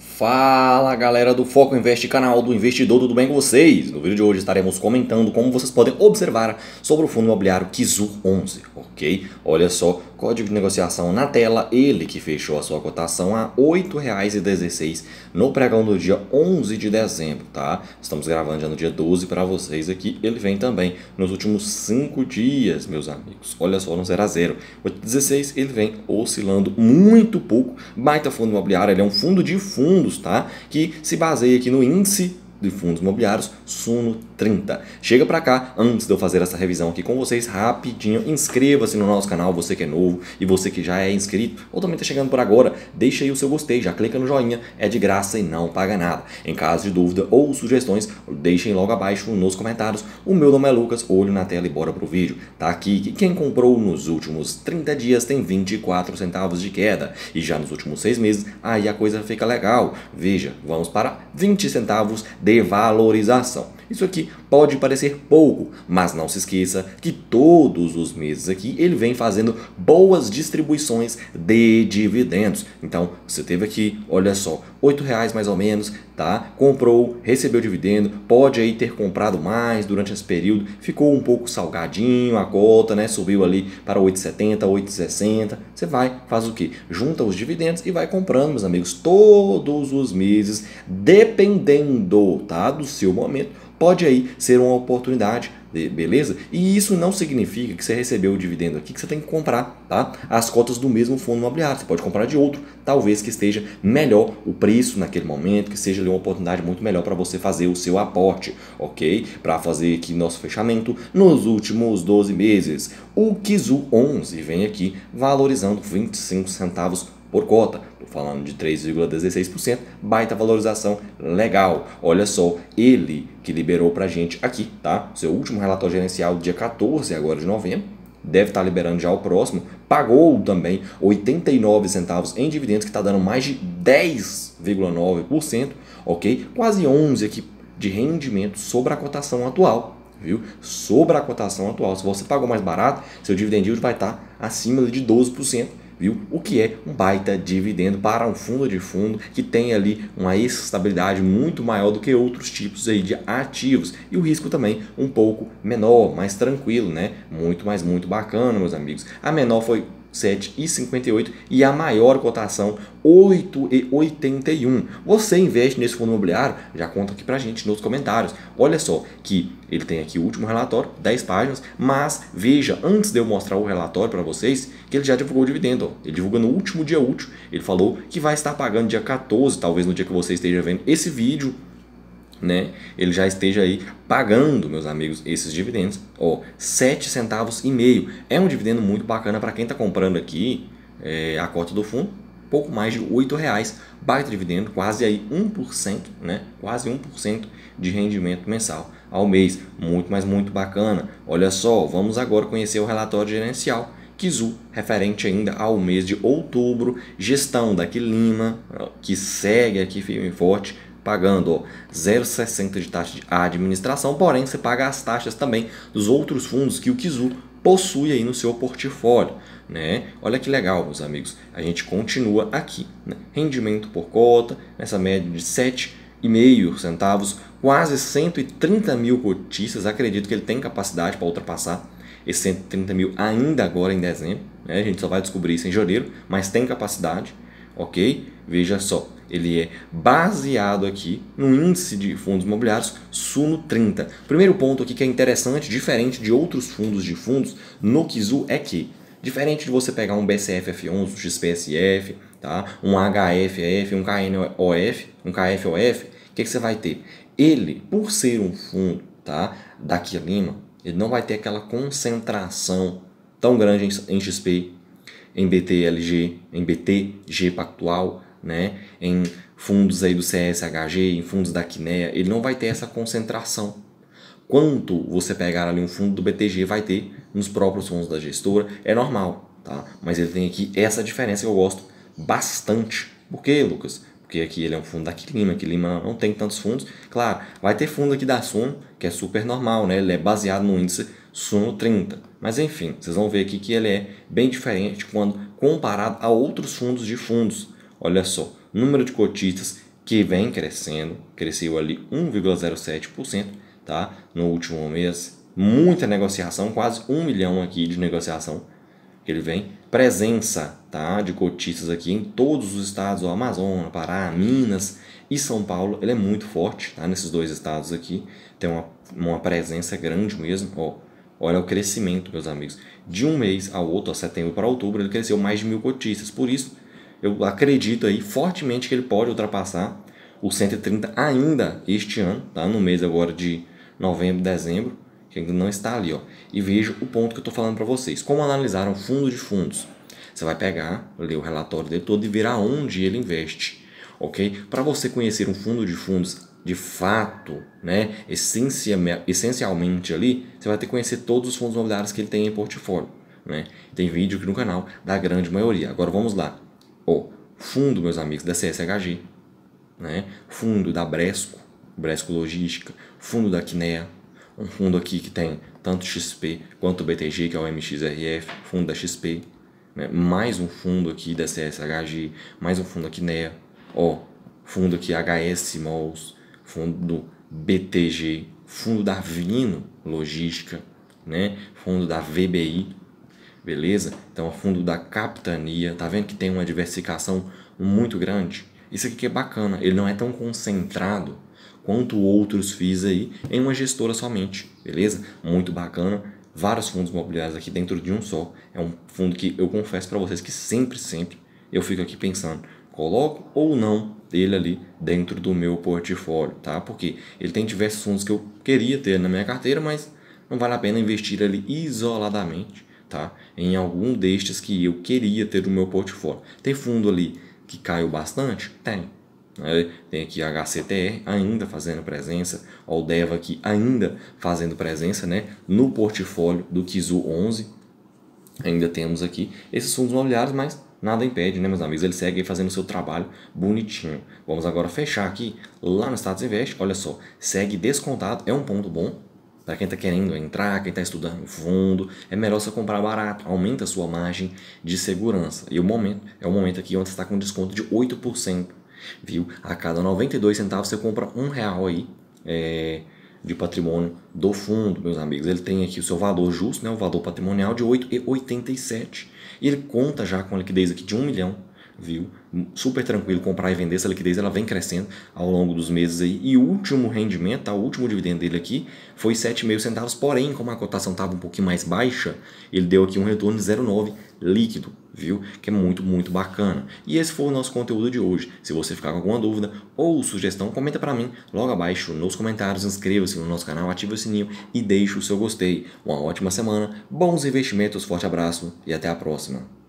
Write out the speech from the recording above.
Fala galera do Foco Invest, canal do investidor, tudo bem com vocês? No vídeo de hoje estaremos comentando como vocês podem observar sobre o fundo imobiliário Kizu 11, ok? Olha só, Código de negociação na tela, ele que fechou a sua cotação a R$ 8,16 no pregão do dia 11 de dezembro, tá? Estamos gravando já no dia 12 para vocês aqui. Ele vem também nos últimos 5 dias, meus amigos. Olha só, não a zero. 8,16 ele vem oscilando muito pouco. Baita fundo imobiliário, ele é um fundo de fundos, tá? Que se baseia aqui no índice de fundos imobiliários, Suno 30. Chega pra cá antes de eu fazer essa revisão aqui com vocês rapidinho. Inscreva-se no nosso canal, você que é novo e você que já é inscrito ou também tá chegando por agora. Deixa aí o seu gostei, já clica no joinha, é de graça e não paga nada. Em caso de dúvida ou sugestões, deixem logo abaixo nos comentários. O meu nome é Lucas, olho na tela e bora pro vídeo. Tá aqui que quem comprou nos últimos 30 dias tem 24 centavos de queda e já nos últimos 6 meses aí a coisa fica legal. Veja, vamos para 20 centavos de valorização. Isso aqui pode parecer pouco, mas não se esqueça que todos os meses aqui ele vem fazendo boas distribuições de dividendos. Então, você teve aqui, olha só, R$ reais mais ou menos, tá? Comprou, recebeu dividendo, pode aí ter comprado mais durante esse período, ficou um pouco salgadinho a cota, né? Subiu ali para 8,70, 8,60. Você vai, faz o que? Junta os dividendos e vai comprando, meus amigos, todos os meses, dependendo, tá? Do seu momento pode aí ser uma oportunidade beleza? E isso não significa que você recebeu o dividendo aqui que você tem que comprar, tá? As cotas do mesmo fundo imobiliário, você pode comprar de outro, talvez que esteja melhor o preço naquele momento, que seja uma oportunidade muito melhor para você fazer o seu aporte, ok? Para fazer aqui nosso fechamento nos últimos 12 meses. O Kizu 11 vem aqui valorizando 25 centavos por cota. Estou falando de 3,16%, baita valorização legal. Olha só, ele que liberou para gente aqui, tá? Seu último relatório gerencial, dia 14 agora de novembro, deve estar tá liberando já o próximo, pagou também 89 centavos em dividendos, que está dando mais de 10,9%, ok? Quase 11 aqui de rendimento sobre a cotação atual, viu? Sobre a cotação atual. Se você pagou mais barato, seu dividend yield vai estar tá acima de 12% viu? O que é um baita dividendo para um fundo de fundo que tem ali uma estabilidade muito maior do que outros tipos aí de ativos e o risco também um pouco menor, mais tranquilo, né? Muito mais muito bacana, meus amigos. A menor foi 7,58 e a maior cotação 8,81. Você investe nesse fundo imobiliário? Já conta aqui pra gente nos comentários. Olha só que ele tem aqui o último relatório, 10 páginas, mas veja, antes de eu mostrar o relatório para vocês, que ele já divulgou o dividendo. Ó. Ele divulgou no último dia útil. Ele falou que vai estar pagando dia 14, talvez no dia que você esteja vendo esse vídeo, né, ele já esteja aí pagando, meus amigos, esses dividendos. Ó, 7 centavos e meio. É um dividendo muito bacana para quem está comprando aqui é, a cota do fundo, pouco mais de 8 reais. Baita dividendo, quase aí 1%, né? Quase 1% de rendimento mensal ao mês. Muito, mas muito bacana. Olha só, vamos agora conhecer o relatório gerencial. Kizu, referente ainda ao mês de outubro, gestão da Lima, que segue aqui firme e forte, pagando 0,60 de taxa de administração, porém você paga as taxas também dos outros fundos que o Kizu possui aí no seu portfólio. Né? Olha que legal, meus amigos. A gente continua aqui. Né? Rendimento por cota, nessa média de 7,5 centavos, quase 130 mil cotistas. Acredito que ele tem capacidade para ultrapassar esses 130 mil ainda agora em dezembro. Né? A gente só vai descobrir isso em janeiro, mas tem capacidade. Ok? Veja só ele é baseado aqui no índice de fundos imobiliários Suno 30. Primeiro ponto aqui que é interessante, diferente de outros fundos de fundos, no Kizu é que, diferente de você pegar um BCFF11, um XPSF, tá? um HFF, um KNOF, um KFOF, o que, que você vai ter? Ele, por ser um fundo tá? daqui a Lima, ele não vai ter aquela concentração tão grande em XP, em BTLG, em BTG Pactual, né, em fundos aí do CSHG, em fundos da Quinea, ele não vai ter essa concentração. Quanto você pegar ali um fundo do BTG vai ter nos próprios fundos da gestora, é normal, tá? Mas ele tem aqui essa diferença que eu gosto bastante. Por quê, Lucas? Porque aqui ele é um fundo da Quilima, Quilima não tem tantos fundos. Claro, vai ter fundo aqui da Suno, que é super normal, né? Ele é baseado no índice Suno 30. Mas enfim, vocês vão ver aqui que ele é bem diferente quando comparado a outros fundos de fundos Olha só, número de cotistas que vem crescendo, cresceu ali 1,07%, tá? No último mês, muita negociação, quase um milhão aqui de negociação que ele vem. Presença, tá? De cotistas aqui em todos os estados, o Amazonas, Pará, Minas e São Paulo, ele é muito forte, tá? Nesses dois estados aqui, tem uma, uma presença grande mesmo, ó. Olha o crescimento, meus amigos. De um mês ao outro, a setembro para outubro, ele cresceu mais de mil cotistas. Por isso, eu acredito aí fortemente que ele pode ultrapassar o 130 ainda este ano, tá? No mês agora de novembro, dezembro, que ainda não está ali, ó. E veja o ponto que eu estou falando para vocês. Como analisaram fundo de fundos? Você vai pegar, ler o relatório dele todo e ver aonde ele investe, ok? Para você conhecer um fundo de fundos de fato, né, essencialmente ali, você vai ter que conhecer todos os fundos imobiliários que ele tem em portfólio, né? Tem vídeo aqui no canal da grande maioria. Agora vamos lá o fundo, meus amigos, da CSHG, né? fundo da Bresco, Bresco Logística, fundo da Quinea, um fundo aqui que tem tanto XP quanto BTG, que é o MXRF, fundo da XP, né? mais um fundo aqui da CSHG, mais um fundo da Quinea, ó, fundo aqui HS Malls, fundo do BTG, fundo da Vino Logística, né? fundo da VBI, beleza? Então, fundo da capitania, tá vendo que tem uma diversificação muito grande? Isso aqui que é bacana, ele não é tão concentrado quanto outros FIIs aí em uma gestora somente, beleza? Muito bacana, vários fundos imobiliários aqui dentro de um só. É um fundo que eu confesso para vocês que sempre, sempre eu fico aqui pensando, coloco ou não ele ali dentro do meu portfólio, tá? Porque ele tem diversos fundos que eu queria ter na minha carteira, mas não vale a pena investir ali isoladamente tá? em algum destes que eu queria ter no meu portfólio. Tem fundo ali que caiu bastante? Tem. Né? Tem aqui a HCTR ainda fazendo presença, Aldeva aqui ainda fazendo presença né? no portfólio do Kizu 11. Ainda temos aqui esses fundos imobiliários, mas nada impede, né, meus amigos? Ele segue fazendo o seu trabalho bonitinho. Vamos agora fechar aqui lá no Status Invest. Olha só, segue descontado, é um ponto bom, para quem está querendo entrar, quem está estudando fundo, é melhor você comprar barato, aumenta a sua margem de segurança. E o momento é o momento aqui onde você está com desconto de 8%, viu? A cada 92 centavos você compra um real aí é, de patrimônio do fundo, meus amigos. Ele tem aqui o seu valor justo, né, o valor patrimonial de 8,87 e ele conta já com liquidez aqui de 1 milhão viu? Super tranquilo comprar e vender essa liquidez, ela vem crescendo ao longo dos meses aí. E o último rendimento, tá? o último dividendo dele aqui foi 7,5 centavos, porém, como a cotação estava um pouquinho mais baixa, ele deu aqui um retorno de 0,9 líquido, viu? Que é muito, muito bacana. E esse foi o nosso conteúdo de hoje. Se você ficar com alguma dúvida ou sugestão, comenta para mim logo abaixo nos comentários, inscreva-se no nosso canal, ative o sininho e deixe o seu gostei. Uma ótima semana, bons investimentos, forte abraço e até a próxima.